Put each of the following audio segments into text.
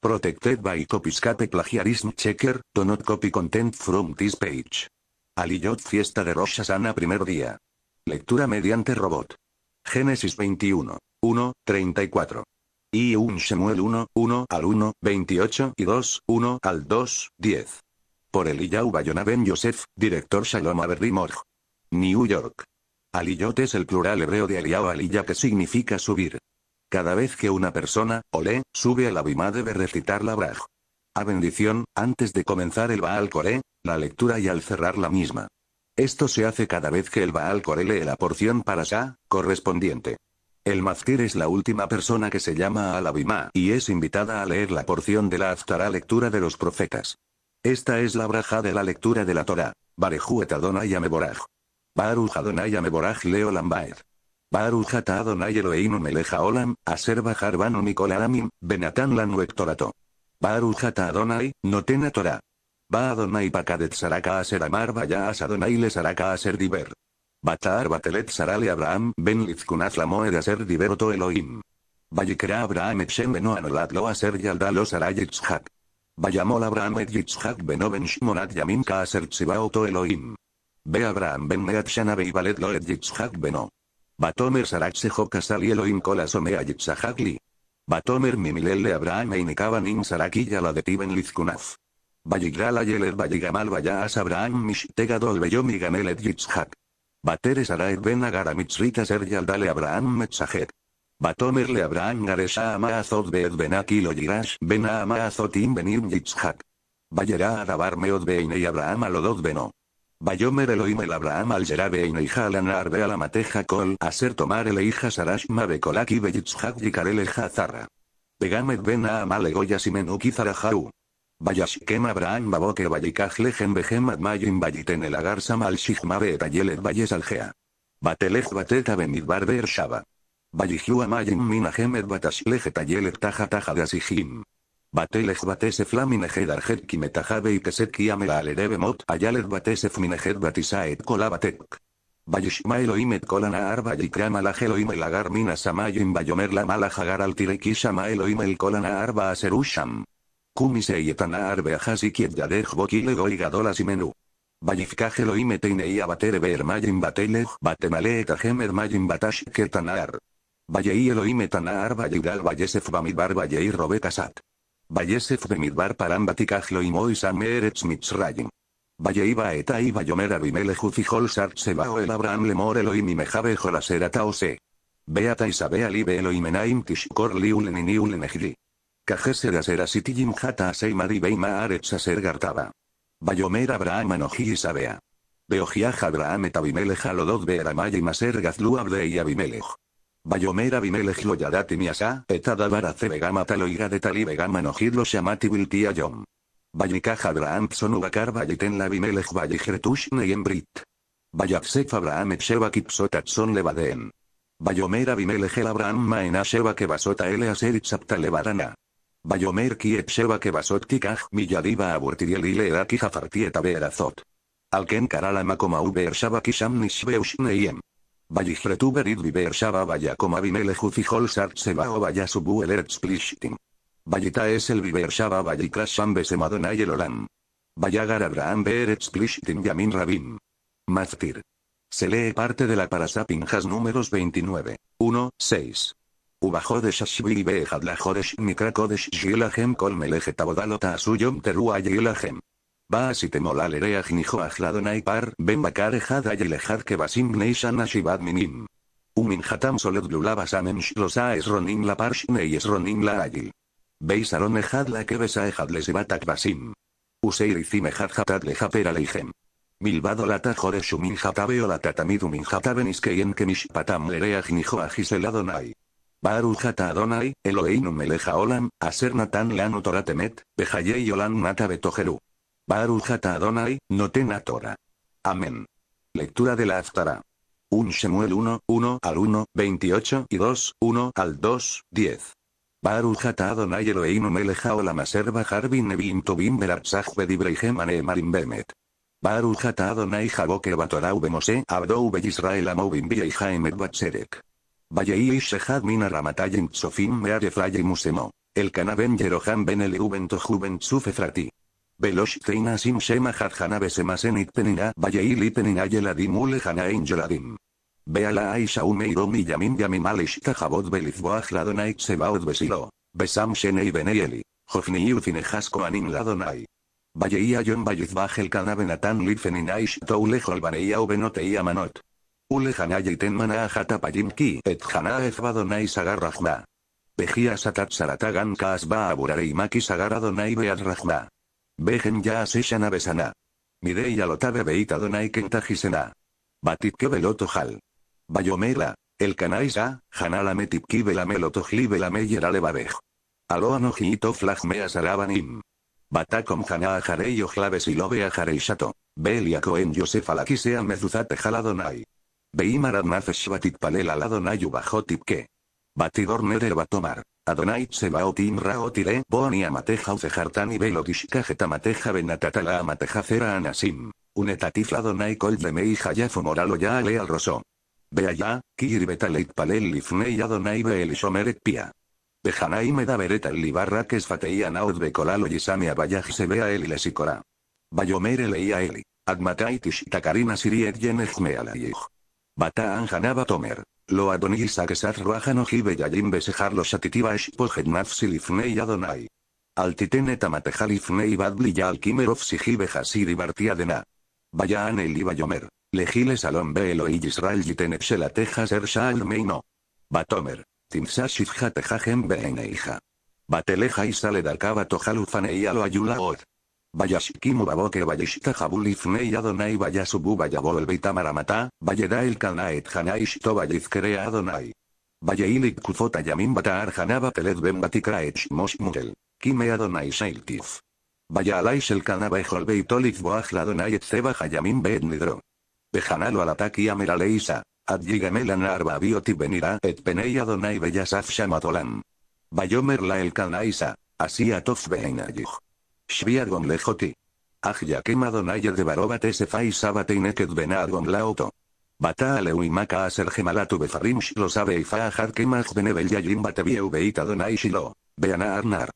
Protected by Copyscape Plagiarism Checker, do not copy content from this page. Aliyot Fiesta de Rosh Hashanah primer día. Lectura mediante robot. Génesis 21. 1, 34. Y un Shemuel 1, 1 al 1, 28 y 2, 1 al 2, 10. Por Eliyahu Bayona Ben Yosef, director Shalom Morg. New York. Aliyot es el plural hebreo de Eliyahu Aliyah que significa subir. Cada vez que una persona, olé, sube al Bima debe recitar la Braj. A bendición, antes de comenzar el Baal Coré, la lectura y al cerrar la misma. Esto se hace cada vez que el Baal Kore lee la porción para Shah, correspondiente. El Mazkir es la última persona que se llama al Bima y es invitada a leer la porción de la Aftara lectura de los profetas. Esta es la braja de la lectura de la Torah. Barejuet Adonai Ameboraj. Baruj Adonai Ameboraj Leo Lambaed. Barujata Adonai Eloheinu meleja Olam, aser bajar banu mikol benatan lanu ektorato. Adonai, Notenatora. Torah. Ba Adonai pakadet saraka aser amar vaya asadonai Adonai le aser diver. Batar batelet sarale Abraham ben lizkunaz Lamoed aser diver oto Elohim. Vayikra Abraham et beno anolat lo aser yalda lo saray Vayamol Abraham et yitzhak beno ben shmonat yamin ka aser tziba oto Elohim. Ve Abraham ben neat shana lo beno. Batomer Saratse Jokasal y Elohim Yitzhakli. Batomer le Abraham e In Sarakilla la de Tiben Lizkunaf. Valligrala Yeler Valligamal Abraham Mishtegadol Beyom Yitzhak. Bateres Saraet Ben Agara Mitzrita Serjal Dale Abraham Metzahet. Batomer Le Abraham Garesha Amaazot Beed Ben Akilo Yirash Ben Amaazot Im Benim Yitzhak. Vayera Adabar Meod Beine Abraham Alodot Bayomer Elohim el Abraham al Jerabe y Mateja mateja col Kol Aser Tomar el hija Sarashma bejitzhak y Beyitzhak el Hazara. Begamet Ben goya simenuki y Kizarajau. Vayashkem Abraham Baboke Vayikaj Lejem Majin mayim Vayiten el Agar Samal Shihma etayelet Valles Algea. Batelej Bateta Benidbar Beershaba. Vayihu Amayim Minahem Batash Taja Taja asijim. Batelej batesef laminejed arjet kimetajabe y keset kiamela alereve mot ayalet batesef minejed batisaet kolabatek. Bayishma Elohimet kolana arba y malaj Elohim el agar mina samayim bayomer la mala jagar al tireki shama Elohim el kolana arba aserusham. Kumise yetana arbe ajazikiet yadej bokile goigadolas y menú. Bayifkaj Elohim teinei abatere batelej batemale etajem ermayim batash ketanar. Vallei Elohim tanaar vallidal Bayesef bamidbar bayei robekasat de Midbar Param Batikajlo y Moisam Eretz Mitzrayim. Vayeiba Eta y Bayomer Abimele Ufijol Sartsebao el Abraham Lemor Elohim y Mejabe Jolaserata Ose. Beata Isabea Libe y Enaim Tishkor Liulen y Niulen la Kajeser Sitijim Jata y veima Aretz Aser Gartaba. Bayomer Abraham Anoji Isabea. Beojiaj Abraham et Abimelech Alodot Be'eramayim y Maser Gazlu Abimelech. Bayomera bimele jloyadati miasa, eta dabara ze begama taloira de Talibegama begama nojidlo shamati wiltia jom. Bayika Abraham pson bayiten la bimele jbali jertus neien brit. Bayafsef abraham epseba kipsotat son lebadeen. Bayomera bimele jel abraham maena seba kebasota ele aseritzapta lebadana. Bayomer ki epseba kebasot kikaj miyadiba aburtiriali leedaki jafartieta beherazot. Alken karalama Makoma ube ersaba kisam nisbeus Valligfretuber id viver shaba vaya coma bimele jufijol o vaya subu el erzplishtim. Vallita es el viver shaba vallikrasham se y el olam. Vallagar Abraham ver erzplishtim yamin Rabin. Maztir. Se lee parte de la Parasapinjas números 29. 1, 6. Ubajode shashbi mikrakodesh yilahem kolmeleje asuyom Ba si erea gnijo ajladonai par ben bakar ejad ayelejad que basim neishan ashibad minim. Umin hatam soled lulabas es shlosa esronim la parshne y esronim la ayil. Veis aron ejad la que besa ejad les basim. Useir izim ejad hatat lejapera leijem. Bilbado la tajo de shumin o la tatamidumin jataben iskeyen que mishpatam lerea gnijo ajiseladonai. a donai Adonai, Eloheinu eleja olam, aser natan leanu toratemet, olan nata betojeru. Baruch Adonai, noten a Torah. Amén. Lectura de la Aftara. Un Shemuel 1, 1 al 1, 28 y 2, 1 al 2, 10. Baruch Adonai Eloheinu melech olamaserba aser bajar bin nevim tobim bemet. Baruch Adonai jaboker batorau bemose abdou beyisrael amovim vieihaemet batserek. Vayei ishehad min aramatayim tsofim El canaben yeroham ben eleuben tohuben Sim Shema Hadjanabe Semasenit Penina Vayeili Penina Yeladim Ulehana Injoladim. Beala Aisha Umeirom y Yamin Yamim Tajabot Belizboach Ladonai sebaud Besilo. Besam Shenei Benayeli. Jofni Ucinejasko Anim Ladonai. Valleía Yon Vallizbaj el kanabenatan Lifeninaish Toule Ubenoteia Manot. Ule Jata Et Hana Sagar Rahma. Satat Saratagan Kaasba Sagar Adonai Vejen ya aseshan besana. Mirei alotabe beita donai kentagisena. Batitke jal. Bayomela, el canaisa, hanala metipki jli belameyer babej. Aloan ojito flagmeas arabanim. Batakom jana ajarei ojlaves y lobe shato. Belia en yosef alakisea mezuzate jaladonai. Beimarad nafesh batit palela bajotipke. Batidor nerer batomar. Adonai Tsebaotim Raotire a Mateja Ucejartani Belodishka amateja Benatatala Amateja Cera Anasim. Unetatif Adonai col de Meija Moralo Ya al Rosó. Beaya, Kir palelifnei Palel Adonai Beel Shomeret Pia. Bejanai Meda Libarra que Fateia Naud Bekolalo a Abayaj se vea el Lesikora. Bayomer Eli. Admatai takarina Siriet Yenech Bata Anjanaba Tomer. Lo Adonai a Rajan Ojibe Yayim Besejar los Shatitibash Pogenmafsi Lifnei Adonai. Altitene Tamatejal Badli Yalkimerov Sijibe Hasiri y Bartia Dena. Vayaan el Yomer. salombe Salom Belo y Israel Yitenepsela Tejas Ershal Meino. Batomer. teja Hatejajem Beeneija. Bateleja y Sale darcaba Tojalufane y Alo Ayula Od. Vayashkimu baboke vayishta jabul nei adonai vayasubu vayabol beitamaramata, vayeda el kanaet hanaishto vayizkerea adonai. Vayeilik kuzota yamin batar Janaba teled ben batikraet shmosh Kime adonai seiltif. Vayalais el canabejol beitolif boajla adonai etzeba hayamin beet nidro. Bejanalo al ataki arba bioti venirá et penei adonai beyasaf shamatolam. Vayomerla el kanaisa, Así tof Shviargon lejoti. Ajya quema donayer de se Fai sabate y neked la laoto. Bata aleu y a ser gemalatu befarim lo sabe y faajar quemaz benebel yayim batebieu beita donai shilo. Beana arnar.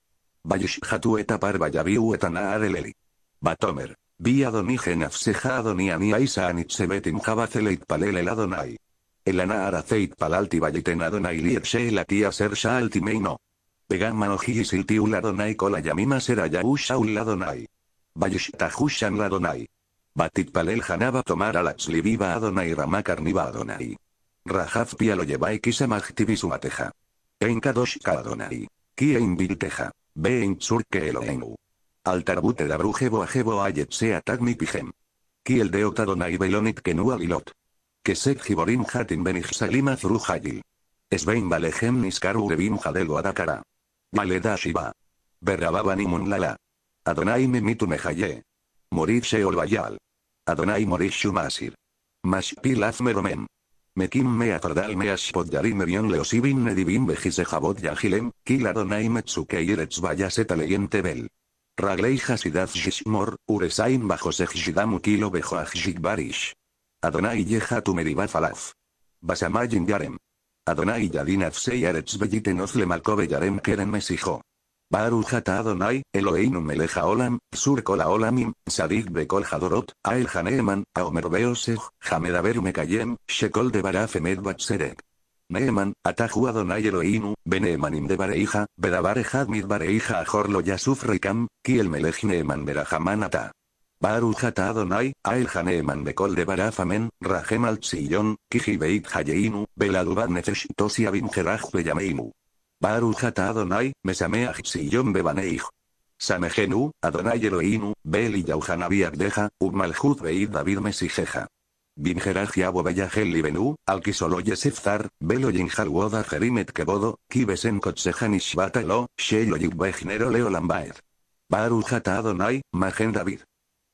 Bayish hatu etapar bayabiu etana areleli. Batomer. Vi Adonai genafseja Adonai ani aisa anitsebetim jabaceleit palel el Adonai. El anar aceit palalti valiten Adonai liet la tía ser sha meino. Pegama ojis il tiu ladonai con yamima sera yahusha uladonai. ladonai. ladonai. Batitpalel Janaba tomar alax liviva adonai rama carniba adonai. Rajaf pia lo llevai kisa magtivis mateja. ka donai Kie inviteja Ve en surke elohenu. Altarbute da brujebo ajebo ayet sea tagmi pijem. Kiel deota donai belonit kenu alilot. Que sek jiborim hatin benich salima zrujayil. Svein valejem niskaru urebim jadelo adakara. Maleda Shiva. Berrababan mun Munlala. Adonai Mimitu Mehaye. Morid Sheol Bayal. Adonai morishumasir. Shumasir. Mashpil Azmeromem. Mekim me acordal me ashpod leosibin nedivim vejise jabot yahilem, kil adonai metsukeiretz Raglei hasidaz shishmor, uresain bajo kilo barish. Adonai yeha tu meribaz yarem. Adonai Yadin Afsei Le Yarem Keren Mesijo. Baruch Adonai, Eloheinu meleja Olam, Sur Kol Olamim, Sadik Bekol Hadorot, Ael Haneeman, Aomer Mekayem, Shekol de Baraf Batserek. Neeman, Ataju Adonai Eloheinu, Beneemanim de Bareija, Bedabar Mit Bareija a Lo Yasuf Kiel Melej Neeman Ata. Barujata Adonai, Ael Haneeman Bekol de Barafamen, Rahem al Tzillon, Kiji Beit Hayeinu, Beladubat Nefesh Tosi a Beyameinu. Adonai, Adonai, Samejenu, Adonai Eloinu, Beli deja, Ubmalhud David Mesijeja. Bingeraj Yabo Beyahel Libenu, Alkisolo Yesefzar, Belo Woda Jerimet Kebodo, Kibesen Kotsejan Ishbatalo, Shelo Yubbejnero Leo Lambaed. Adonai, Magen David.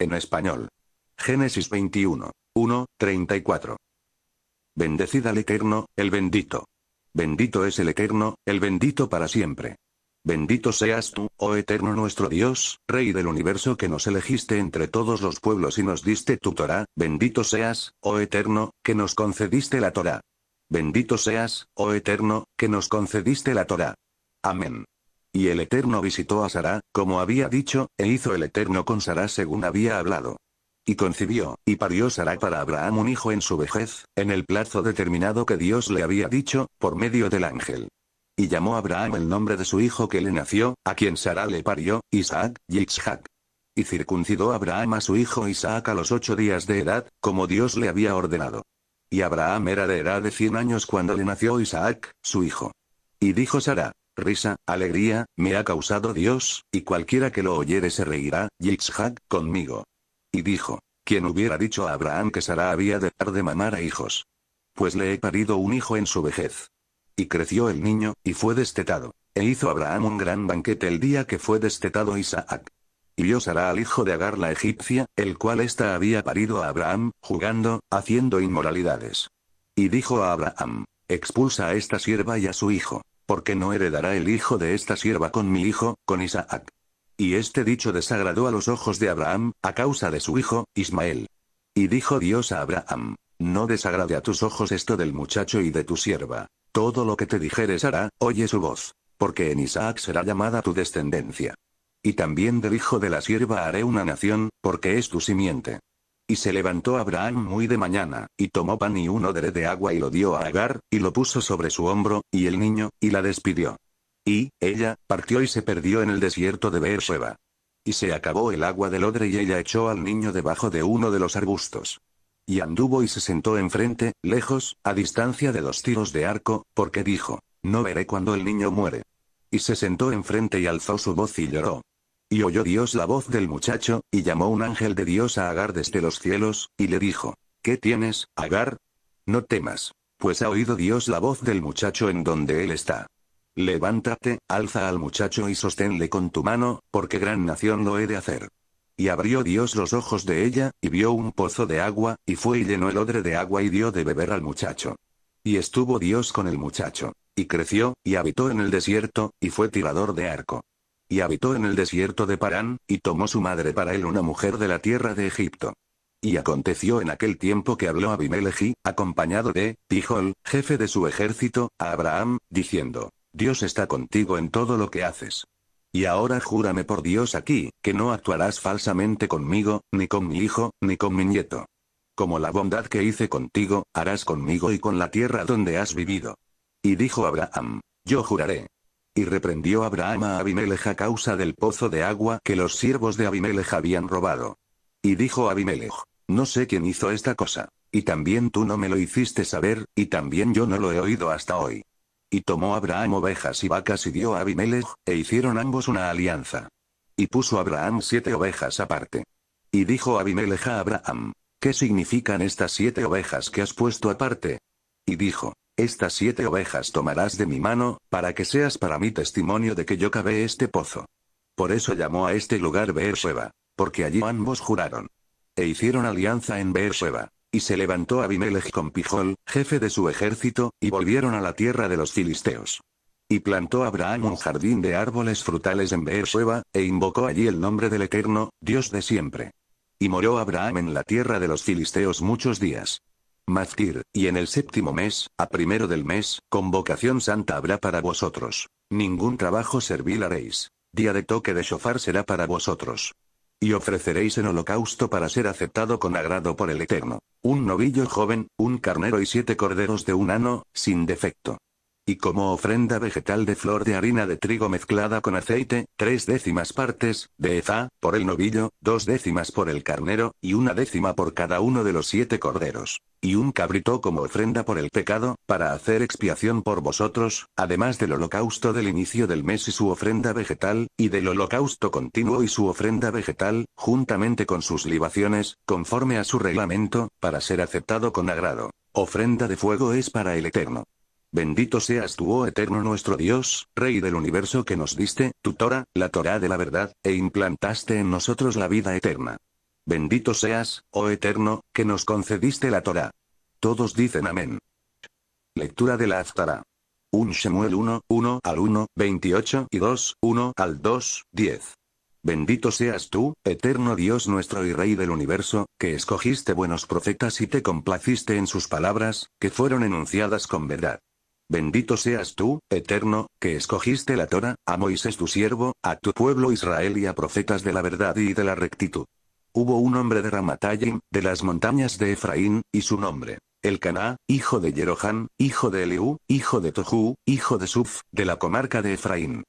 En español. Génesis 21. 1, 34. Bendecida al Eterno, el bendito. Bendito es el Eterno, el bendito para siempre. Bendito seas tú, oh Eterno nuestro Dios, Rey del universo que nos elegiste entre todos los pueblos y nos diste tu Torah, bendito seas, oh Eterno, que nos concediste la Torah. Bendito seas, oh Eterno, que nos concediste la Torah. Amén. Y el Eterno visitó a Sara, como había dicho, e hizo el Eterno con Sara según había hablado. Y concibió, y parió Sara para Abraham un hijo en su vejez, en el plazo determinado que Dios le había dicho, por medio del ángel. Y llamó Abraham el nombre de su hijo que le nació, a quien Sara le parió, Isaac, Yitzhak. Y circuncidó Abraham a su hijo Isaac a los ocho días de edad, como Dios le había ordenado. Y Abraham era de edad de cien años cuando le nació Isaac, su hijo. Y dijo Sara, risa, alegría, me ha causado Dios, y cualquiera que lo oyere se reirá, Yitzhak, conmigo. Y dijo, ¿Quién hubiera dicho a Abraham que Sara había de dar de mamar a hijos? Pues le he parido un hijo en su vejez. Y creció el niño, y fue destetado. E hizo Abraham un gran banquete el día que fue destetado Isaac. Y vio Sara al hijo de Agar la egipcia, el cual ésta había parido a Abraham, jugando, haciendo inmoralidades. Y dijo a Abraham, expulsa a esta sierva y a su hijo porque no heredará el hijo de esta sierva con mi hijo, con Isaac. Y este dicho desagradó a los ojos de Abraham, a causa de su hijo, Ismael. Y dijo Dios a Abraham, no desagrade a tus ojos esto del muchacho y de tu sierva. Todo lo que te dijeres hará, oye su voz, porque en Isaac será llamada tu descendencia. Y también del hijo de la sierva haré una nación, porque es tu simiente. Y se levantó Abraham muy de mañana, y tomó pan y un odre de agua y lo dio a Agar, y lo puso sobre su hombro, y el niño, y la despidió. Y, ella, partió y se perdió en el desierto de Beersheba. Y se acabó el agua del odre y ella echó al niño debajo de uno de los arbustos. Y anduvo y se sentó enfrente, lejos, a distancia de dos tiros de arco, porque dijo, no veré cuando el niño muere. Y se sentó enfrente y alzó su voz y lloró. Y oyó Dios la voz del muchacho, y llamó un ángel de Dios a Agar desde los cielos, y le dijo, ¿Qué tienes, Agar? No temas, pues ha oído Dios la voz del muchacho en donde él está. Levántate, alza al muchacho y sosténle con tu mano, porque gran nación lo he de hacer. Y abrió Dios los ojos de ella, y vio un pozo de agua, y fue y llenó el odre de agua y dio de beber al muchacho. Y estuvo Dios con el muchacho. Y creció, y habitó en el desierto, y fue tirador de arco y habitó en el desierto de Parán, y tomó su madre para él una mujer de la tierra de Egipto. Y aconteció en aquel tiempo que habló Abimelech, acompañado de, Pijol, jefe de su ejército, a Abraham, diciendo, Dios está contigo en todo lo que haces. Y ahora júrame por Dios aquí, que no actuarás falsamente conmigo, ni con mi hijo, ni con mi nieto. Como la bondad que hice contigo, harás conmigo y con la tierra donde has vivido. Y dijo Abraham, yo juraré y reprendió Abraham a Abimelech a causa del pozo de agua que los siervos de Abimelech habían robado. Y dijo Abimelech, no sé quién hizo esta cosa, y también tú no me lo hiciste saber, y también yo no lo he oído hasta hoy. Y tomó Abraham ovejas y vacas y dio a Abimelech, e hicieron ambos una alianza. Y puso Abraham siete ovejas aparte. Y dijo Abimelech a Abraham, ¿qué significan estas siete ovejas que has puesto aparte? Y dijo, estas siete ovejas tomarás de mi mano, para que seas para mí testimonio de que yo cavé este pozo. Por eso llamó a este lugar Beersheba, porque allí ambos juraron. E hicieron alianza en Beersheba. Y se levantó Abimelech con Pijol, jefe de su ejército, y volvieron a la tierra de los filisteos. Y plantó Abraham un jardín de árboles frutales en Beersheba, e invocó allí el nombre del Eterno, Dios de siempre. Y moró Abraham en la tierra de los filisteos muchos días. Mazkir, y en el séptimo mes, a primero del mes, convocación santa habrá para vosotros. Ningún trabajo servil haréis. Día de toque de shofar será para vosotros. Y ofreceréis en holocausto para ser aceptado con agrado por el Eterno. Un novillo joven, un carnero y siete corderos de un ano, sin defecto. Y como ofrenda vegetal de flor de harina de trigo mezclada con aceite, tres décimas partes, de Eza, por el novillo, dos décimas por el carnero, y una décima por cada uno de los siete corderos. Y un cabrito como ofrenda por el pecado, para hacer expiación por vosotros, además del holocausto del inicio del mes y su ofrenda vegetal, y del holocausto continuo y su ofrenda vegetal, juntamente con sus libaciones, conforme a su reglamento, para ser aceptado con agrado. Ofrenda de fuego es para el Eterno. Bendito seas tú, oh eterno nuestro Dios, Rey del universo que nos diste, tu Torah, la Torah de la verdad, e implantaste en nosotros la vida eterna. Bendito seas, oh eterno, que nos concediste la Torah. Todos dicen amén. Lectura de la Aftara. Un Shemuel 1, 1 al 1, 28 y 2, 1 al 2, 10. Bendito seas tú, eterno Dios nuestro y Rey del universo, que escogiste buenos profetas y te complaciste en sus palabras, que fueron enunciadas con verdad. Bendito seas tú, Eterno, que escogiste la Torah, a Moisés tu siervo, a tu pueblo Israel y a profetas de la verdad y de la rectitud. Hubo un hombre de Ramatayim, de las montañas de Efraín, y su nombre, el Caná, hijo de Yerohan, hijo de Eliú, hijo de Tohu, hijo de Suf, de la comarca de Efraín.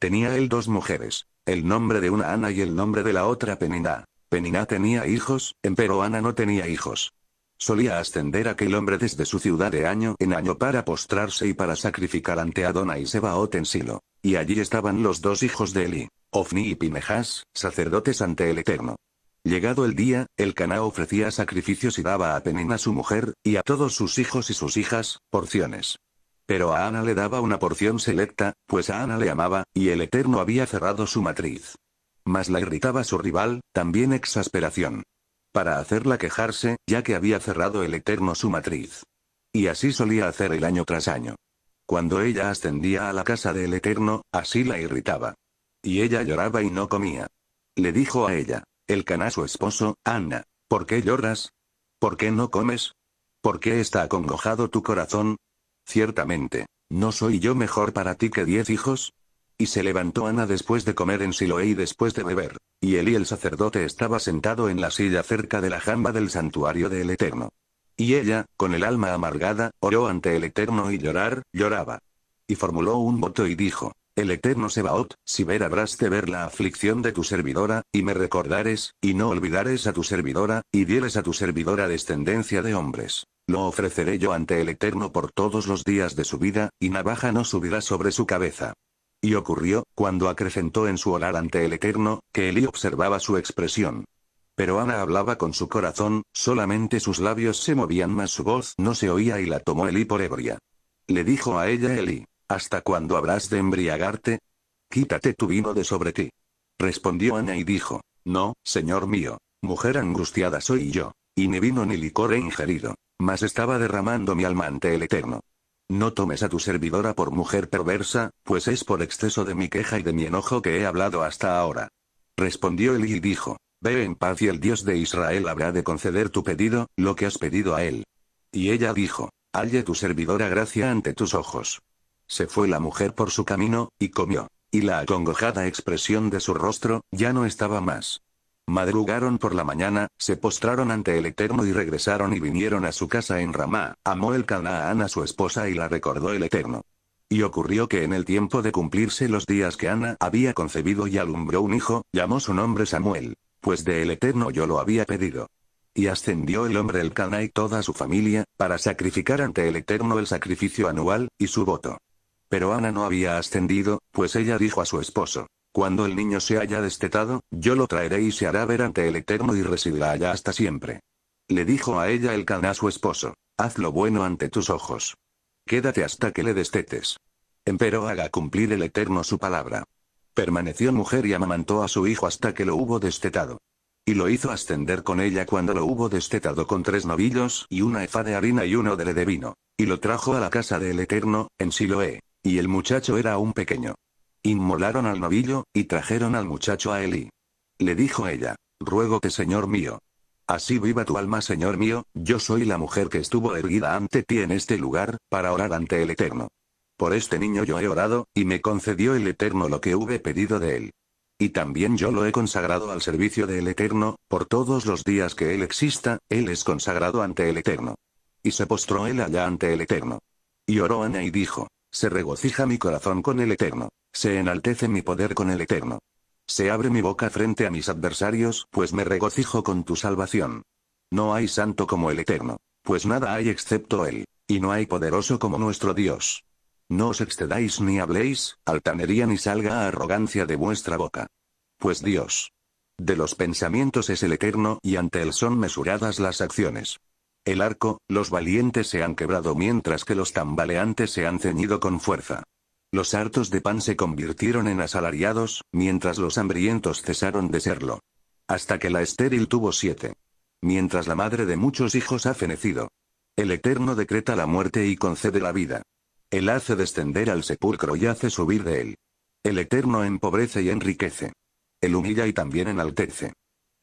Tenía él dos mujeres, el nombre de una Ana y el nombre de la otra Peniná. Peniná tenía hijos, empero Ana no tenía hijos. Solía ascender aquel hombre desde su ciudad de año en año para postrarse y para sacrificar ante Adona y Sebaot en Silo. Y allí estaban los dos hijos de Eli, Ofni y Pimejas, sacerdotes ante el Eterno. Llegado el día, el Caná ofrecía sacrificios y daba a Penina a su mujer, y a todos sus hijos y sus hijas, porciones. Pero a Ana le daba una porción selecta, pues a Ana le amaba, y el Eterno había cerrado su matriz. Mas la irritaba su rival, también exasperación para hacerla quejarse, ya que había cerrado el Eterno su matriz. Y así solía hacer el año tras año. Cuando ella ascendía a la casa del Eterno, así la irritaba. Y ella lloraba y no comía. Le dijo a ella, el caná su esposo, Ana, ¿por qué lloras? ¿Por qué no comes? ¿Por qué está acongojado tu corazón? Ciertamente, ¿no soy yo mejor para ti que diez hijos? Y se levantó Ana después de comer en Siloé y después de beber. Y él y el sacerdote estaba sentado en la silla cerca de la jamba del santuario del Eterno. Y ella, con el alma amargada, oró ante el Eterno y llorar, lloraba. Y formuló un voto y dijo, el Eterno se Sebaot, si ver habrás de ver la aflicción de tu servidora, y me recordares, y no olvidares a tu servidora, y dieres a tu servidora descendencia de hombres. Lo ofreceré yo ante el Eterno por todos los días de su vida, y navaja no subirá sobre su cabeza. Y ocurrió, cuando acrecentó en su orar ante el Eterno, que Eli observaba su expresión. Pero Ana hablaba con su corazón, solamente sus labios se movían mas su voz no se oía y la tomó Eli por ebria. Le dijo a ella Eli, ¿hasta cuándo habrás de embriagarte? Quítate tu vino de sobre ti. Respondió Ana y dijo, No, señor mío, mujer angustiada soy yo, y ni vino ni licor he ingerido, mas estaba derramando mi alma ante el Eterno. No tomes a tu servidora por mujer perversa, pues es por exceso de mi queja y de mi enojo que he hablado hasta ahora. Respondió él y dijo, Ve en paz y el Dios de Israel habrá de conceder tu pedido, lo que has pedido a él. Y ella dijo, Halle tu servidora gracia ante tus ojos. Se fue la mujer por su camino, y comió. Y la acongojada expresión de su rostro, ya no estaba más. Madrugaron por la mañana, se postraron ante el Eterno y regresaron y vinieron a su casa en Ramá. Amó el Canaán a su esposa y la recordó el Eterno. Y ocurrió que en el tiempo de cumplirse los días que Ana había concebido y alumbró un hijo, llamó su nombre Samuel, pues de el Eterno yo lo había pedido. Y ascendió el hombre el Cana y toda su familia, para sacrificar ante el Eterno el sacrificio anual, y su voto. Pero Ana no había ascendido, pues ella dijo a su esposo, cuando el niño se haya destetado, yo lo traeré y se hará ver ante el Eterno y residirá allá hasta siempre. Le dijo a ella el cana a su esposo. Haz lo bueno ante tus ojos. Quédate hasta que le destetes. Empero haga cumplir el Eterno su palabra. Permaneció mujer y amamantó a su hijo hasta que lo hubo destetado. Y lo hizo ascender con ella cuando lo hubo destetado con tres novillos y una efa de harina y de le de vino. Y lo trajo a la casa del Eterno, en Siloé. Y el muchacho era un pequeño. Inmolaron al novillo, y trajeron al muchacho a Eli. Le dijo ella, ruégote señor mío. Así viva tu alma señor mío, yo soy la mujer que estuvo erguida ante ti en este lugar, para orar ante el Eterno. Por este niño yo he orado, y me concedió el Eterno lo que hube pedido de él. Y también yo lo he consagrado al servicio del Eterno, por todos los días que él exista, él es consagrado ante el Eterno. Y se postró él allá ante el Eterno. Y oró Ana y dijo, se regocija mi corazón con el Eterno. Se enaltece mi poder con el Eterno. Se abre mi boca frente a mis adversarios, pues me regocijo con tu salvación. No hay santo como el Eterno, pues nada hay excepto Él, y no hay poderoso como nuestro Dios. No os excedáis ni habléis, altanería ni salga arrogancia de vuestra boca. Pues Dios. De los pensamientos es el Eterno y ante Él son mesuradas las acciones. El arco, los valientes se han quebrado mientras que los tambaleantes se han ceñido con fuerza. Los hartos de pan se convirtieron en asalariados, mientras los hambrientos cesaron de serlo. Hasta que la estéril tuvo siete. Mientras la madre de muchos hijos ha fenecido. El Eterno decreta la muerte y concede la vida. Él hace descender al sepulcro y hace subir de él. El Eterno empobrece y enriquece. Él humilla y también enaltece.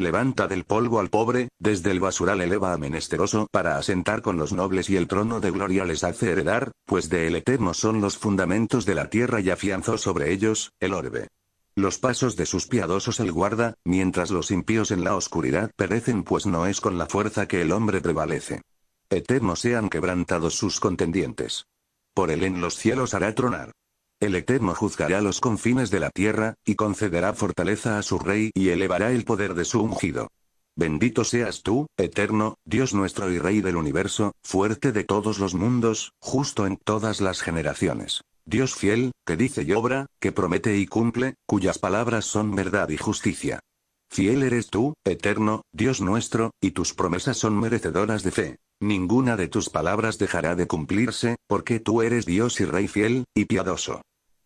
Levanta del polvo al pobre, desde el basural eleva a menesteroso para asentar con los nobles y el trono de gloria les hace heredar, pues de él eterno son los fundamentos de la tierra y afianzó sobre ellos, el orbe. Los pasos de sus piadosos el guarda, mientras los impíos en la oscuridad perecen pues no es con la fuerza que el hombre prevalece. Eterno sean quebrantados sus contendientes. Por él en los cielos hará tronar. El Eterno juzgará los confines de la tierra, y concederá fortaleza a su rey y elevará el poder de su ungido. Bendito seas tú, Eterno, Dios nuestro y Rey del universo, fuerte de todos los mundos, justo en todas las generaciones. Dios fiel, que dice y obra, que promete y cumple, cuyas palabras son verdad y justicia. Fiel eres tú, Eterno, Dios nuestro, y tus promesas son merecedoras de fe. Ninguna de tus palabras dejará de cumplirse, porque tú eres Dios y Rey fiel, y piadoso.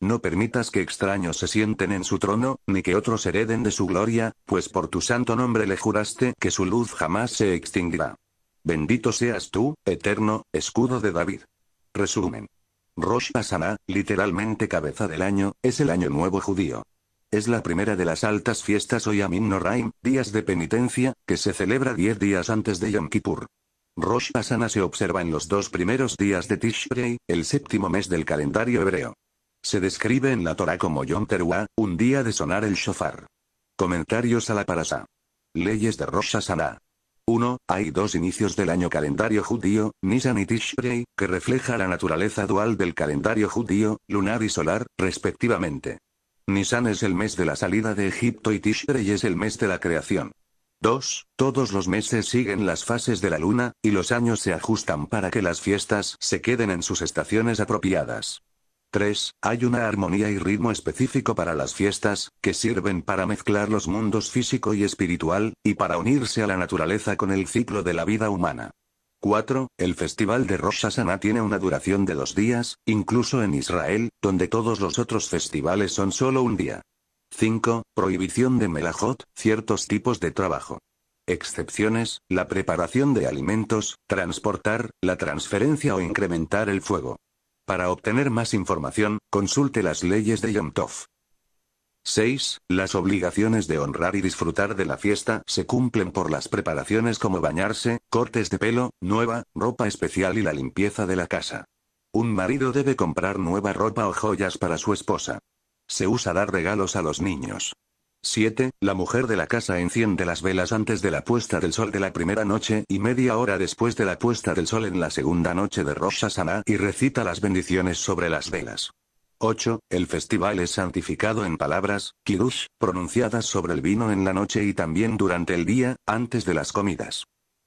No permitas que extraños se sienten en su trono, ni que otros hereden de su gloria, pues por tu santo nombre le juraste que su luz jamás se extinguirá. Bendito seas tú, eterno, escudo de David. Resumen. Rosh Hashanah, literalmente cabeza del año, es el año nuevo judío. Es la primera de las altas fiestas hoy Amin Noraim, días de penitencia, que se celebra diez días antes de Yom Kippur. Rosh Hashanah se observa en los dos primeros días de Tishrei, el séptimo mes del calendario hebreo. Se describe en la Torah como Yom Teruah, un día de sonar el shofar. Comentarios a la Parasa. Leyes de Rosh Hashanah. 1. Hay dos inicios del año calendario judío, Nisan y Tishrei, que refleja la naturaleza dual del calendario judío, lunar y solar, respectivamente. Nisan es el mes de la salida de Egipto y Tishrei es el mes de la creación. 2. Todos los meses siguen las fases de la luna, y los años se ajustan para que las fiestas se queden en sus estaciones apropiadas. 3. Hay una armonía y ritmo específico para las fiestas, que sirven para mezclar los mundos físico y espiritual, y para unirse a la naturaleza con el ciclo de la vida humana. 4. El festival de Rosh tiene una duración de dos días, incluso en Israel, donde todos los otros festivales son solo un día. 5. Prohibición de melajot, ciertos tipos de trabajo. Excepciones, la preparación de alimentos, transportar, la transferencia o incrementar el fuego. Para obtener más información, consulte las leyes de Yom 6. Las obligaciones de honrar y disfrutar de la fiesta se cumplen por las preparaciones como bañarse, cortes de pelo, nueva, ropa especial y la limpieza de la casa. Un marido debe comprar nueva ropa o joyas para su esposa. Se usa dar regalos a los niños. 7. La mujer de la casa enciende las velas antes de la puesta del sol de la primera noche y media hora después de la puesta del sol en la segunda noche de Rosh y recita las bendiciones sobre las velas. 8. El festival es santificado en palabras, kirush, pronunciadas sobre el vino en la noche y también durante el día, antes de las comidas.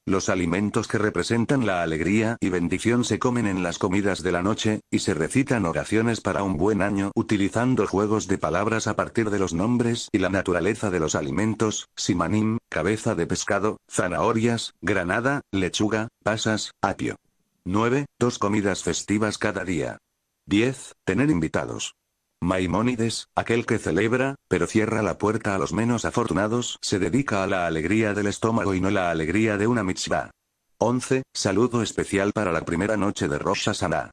Los alimentos que representan la alegría y bendición se comen en las comidas de la noche, y se recitan oraciones para un buen año utilizando juegos de palabras a partir de los nombres y la naturaleza de los alimentos, simanim, cabeza de pescado, zanahorias, granada, lechuga, pasas, apio. 9. Dos comidas festivas cada día. 10. Tener invitados. Maimónides, aquel que celebra, pero cierra la puerta a los menos afortunados, se dedica a la alegría del estómago y no la alegría de una mitzvah. 11. Saludo especial para la primera noche de Rosh Hashanah.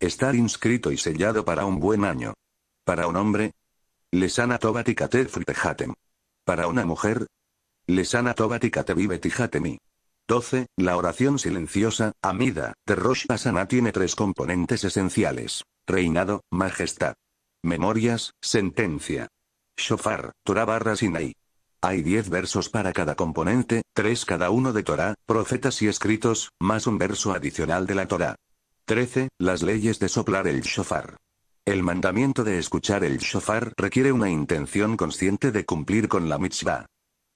Estar inscrito y sellado para un buen año. Para un hombre. Lesana Tobat y Para una mujer. Lesana vive vive Tijatemi. 12. La oración silenciosa, Amida, de Rosh Hashanah tiene tres componentes esenciales. Reinado, majestad. Memorias, sentencia. Shofar, Torah barra Sinai. Hay 10 versos para cada componente, 3 cada uno de Torah, profetas y escritos, más un verso adicional de la Torah. 13. Las leyes de soplar el shofar. El mandamiento de escuchar el shofar requiere una intención consciente de cumplir con la mitzvah.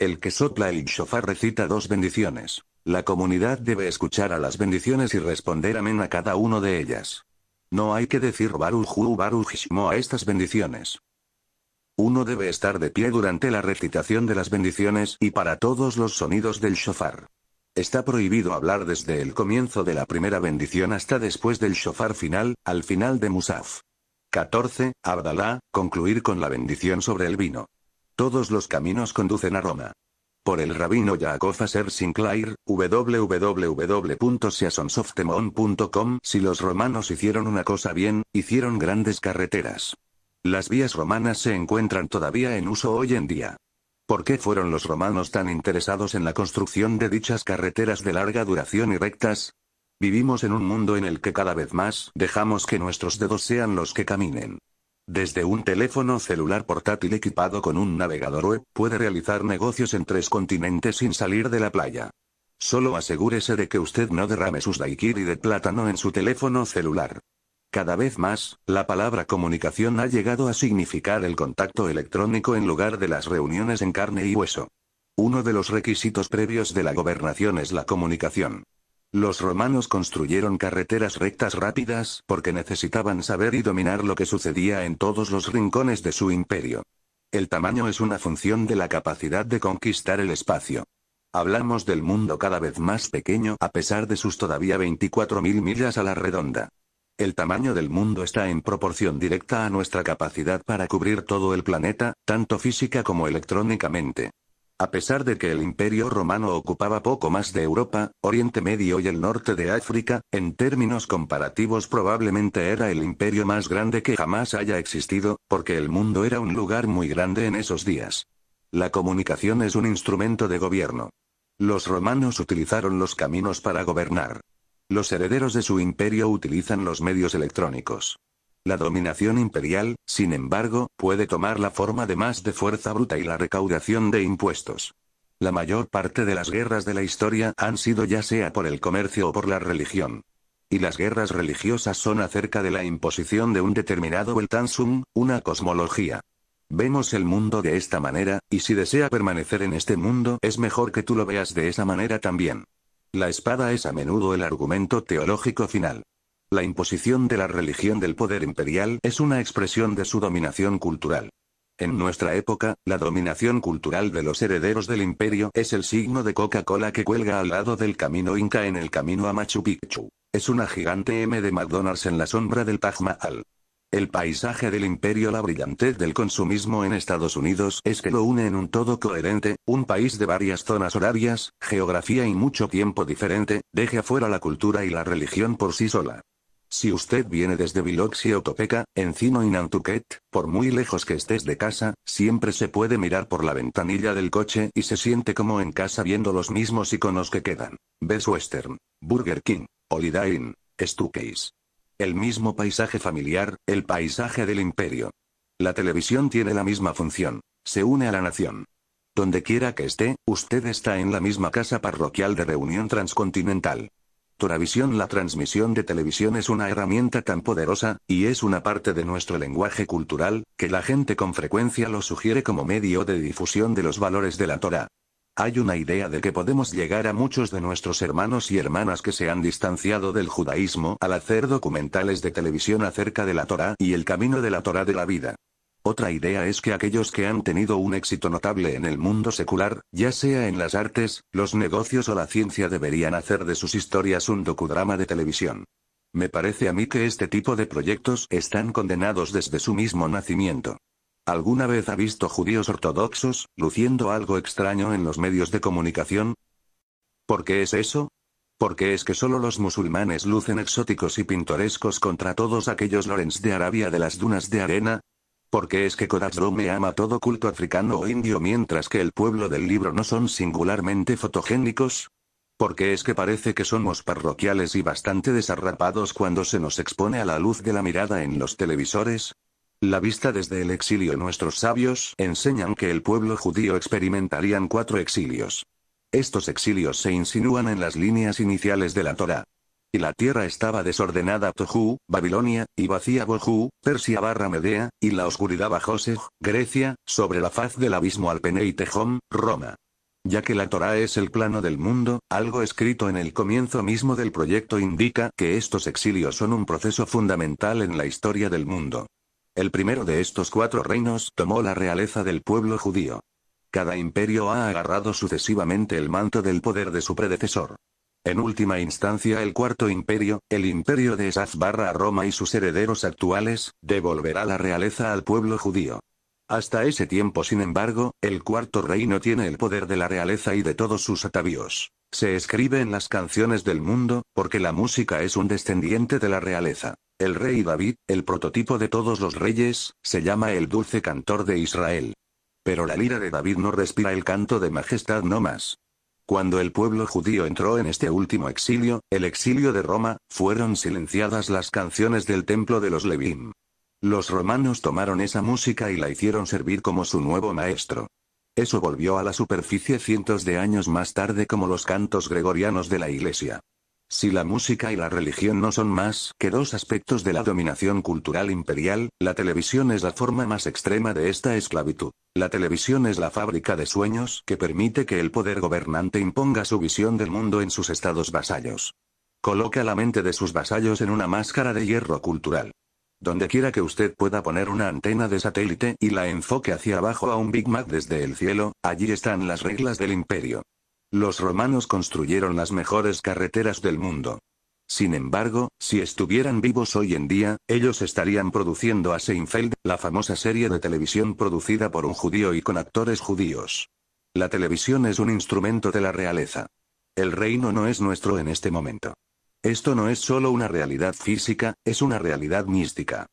El que sopla el shofar recita dos bendiciones. La comunidad debe escuchar a las bendiciones y responder amén a cada uno de ellas. No hay que decir Baruj Barujishmo a estas bendiciones. Uno debe estar de pie durante la recitación de las bendiciones y para todos los sonidos del shofar. Está prohibido hablar desde el comienzo de la primera bendición hasta después del shofar final, al final de Musaf. 14. Abdalá, concluir con la bendición sobre el vino. Todos los caminos conducen a Roma. Por el rabino Yaakov Aser Sinclair, www.seasonsoftemon.com Si los romanos hicieron una cosa bien, hicieron grandes carreteras. Las vías romanas se encuentran todavía en uso hoy en día. ¿Por qué fueron los romanos tan interesados en la construcción de dichas carreteras de larga duración y rectas? Vivimos en un mundo en el que cada vez más dejamos que nuestros dedos sean los que caminen. Desde un teléfono celular portátil equipado con un navegador web, puede realizar negocios en tres continentes sin salir de la playa. Solo asegúrese de que usted no derrame sus daiquiri de plátano en su teléfono celular. Cada vez más, la palabra comunicación ha llegado a significar el contacto electrónico en lugar de las reuniones en carne y hueso. Uno de los requisitos previos de la gobernación es la comunicación. Los romanos construyeron carreteras rectas rápidas porque necesitaban saber y dominar lo que sucedía en todos los rincones de su imperio. El tamaño es una función de la capacidad de conquistar el espacio. Hablamos del mundo cada vez más pequeño a pesar de sus todavía 24.000 millas a la redonda. El tamaño del mundo está en proporción directa a nuestra capacidad para cubrir todo el planeta, tanto física como electrónicamente. A pesar de que el Imperio Romano ocupaba poco más de Europa, Oriente Medio y el norte de África, en términos comparativos probablemente era el imperio más grande que jamás haya existido, porque el mundo era un lugar muy grande en esos días. La comunicación es un instrumento de gobierno. Los romanos utilizaron los caminos para gobernar. Los herederos de su imperio utilizan los medios electrónicos. La dominación imperial, sin embargo, puede tomar la forma de más de fuerza bruta y la recaudación de impuestos. La mayor parte de las guerras de la historia han sido ya sea por el comercio o por la religión. Y las guerras religiosas son acerca de la imposición de un determinado el una cosmología. Vemos el mundo de esta manera, y si desea permanecer en este mundo es mejor que tú lo veas de esa manera también. La espada es a menudo el argumento teológico final. La imposición de la religión del poder imperial es una expresión de su dominación cultural. En nuestra época, la dominación cultural de los herederos del imperio es el signo de Coca-Cola que cuelga al lado del camino inca en el camino a Machu Picchu. Es una gigante M de McDonald's en la sombra del Taj Mahal. El paisaje del imperio La brillantez del consumismo en Estados Unidos es que lo une en un todo coherente, un país de varias zonas horarias, geografía y mucho tiempo diferente, deje afuera la cultura y la religión por sí sola. Si usted viene desde Biloxi o Topeka, Encino y Nantucket, por muy lejos que estés de casa, siempre se puede mirar por la ventanilla del coche y se siente como en casa viendo los mismos iconos que quedan. Best Western, Burger King, Holiday Inn, Stuckey's. El mismo paisaje familiar, el paisaje del imperio. La televisión tiene la misma función. Se une a la nación. Donde quiera que esté, usted está en la misma casa parroquial de reunión transcontinental. Toravisión La transmisión de televisión es una herramienta tan poderosa, y es una parte de nuestro lenguaje cultural, que la gente con frecuencia lo sugiere como medio de difusión de los valores de la Torah. Hay una idea de que podemos llegar a muchos de nuestros hermanos y hermanas que se han distanciado del judaísmo al hacer documentales de televisión acerca de la Torah y el camino de la Torah de la vida. Otra idea es que aquellos que han tenido un éxito notable en el mundo secular, ya sea en las artes, los negocios o la ciencia deberían hacer de sus historias un docudrama de televisión. Me parece a mí que este tipo de proyectos están condenados desde su mismo nacimiento. ¿Alguna vez ha visto judíos ortodoxos, luciendo algo extraño en los medios de comunicación? ¿Por qué es eso? Porque es que solo los musulmanes lucen exóticos y pintorescos contra todos aquellos Lorenz de Arabia de las dunas de arena, porque es que me ama todo culto africano o indio mientras que el pueblo del libro no son singularmente fotogénicos? Porque es que parece que somos parroquiales y bastante desarrapados cuando se nos expone a la luz de la mirada en los televisores? La vista desde el exilio nuestros sabios enseñan que el pueblo judío experimentarían cuatro exilios. Estos exilios se insinúan en las líneas iniciales de la Torah la tierra estaba desordenada Tohu, Babilonia, y vacía Bohu, Persia barra Medea, y la oscuridad bajo Sej, Grecia, sobre la faz del abismo Alpene y Tejón, Roma. Ya que la Torá es el plano del mundo, algo escrito en el comienzo mismo del proyecto indica que estos exilios son un proceso fundamental en la historia del mundo. El primero de estos cuatro reinos tomó la realeza del pueblo judío. Cada imperio ha agarrado sucesivamente el manto del poder de su predecesor. En última instancia el Cuarto Imperio, el imperio de Esaz barra Roma y sus herederos actuales, devolverá la realeza al pueblo judío. Hasta ese tiempo sin embargo, el Cuarto Reino tiene el poder de la realeza y de todos sus atavíos. Se escribe en las canciones del mundo, porque la música es un descendiente de la realeza. El rey David, el prototipo de todos los reyes, se llama el dulce cantor de Israel. Pero la lira de David no respira el canto de majestad no más. Cuando el pueblo judío entró en este último exilio, el exilio de Roma, fueron silenciadas las canciones del templo de los Levín. Los romanos tomaron esa música y la hicieron servir como su nuevo maestro. Eso volvió a la superficie cientos de años más tarde como los cantos gregorianos de la iglesia. Si la música y la religión no son más que dos aspectos de la dominación cultural imperial, la televisión es la forma más extrema de esta esclavitud. La televisión es la fábrica de sueños que permite que el poder gobernante imponga su visión del mundo en sus estados vasallos. Coloca la mente de sus vasallos en una máscara de hierro cultural. Donde quiera que usted pueda poner una antena de satélite y la enfoque hacia abajo a un Big Mac desde el cielo, allí están las reglas del imperio. Los romanos construyeron las mejores carreteras del mundo. Sin embargo, si estuvieran vivos hoy en día, ellos estarían produciendo a Seinfeld, la famosa serie de televisión producida por un judío y con actores judíos. La televisión es un instrumento de la realeza. El reino no es nuestro en este momento. Esto no es solo una realidad física, es una realidad mística.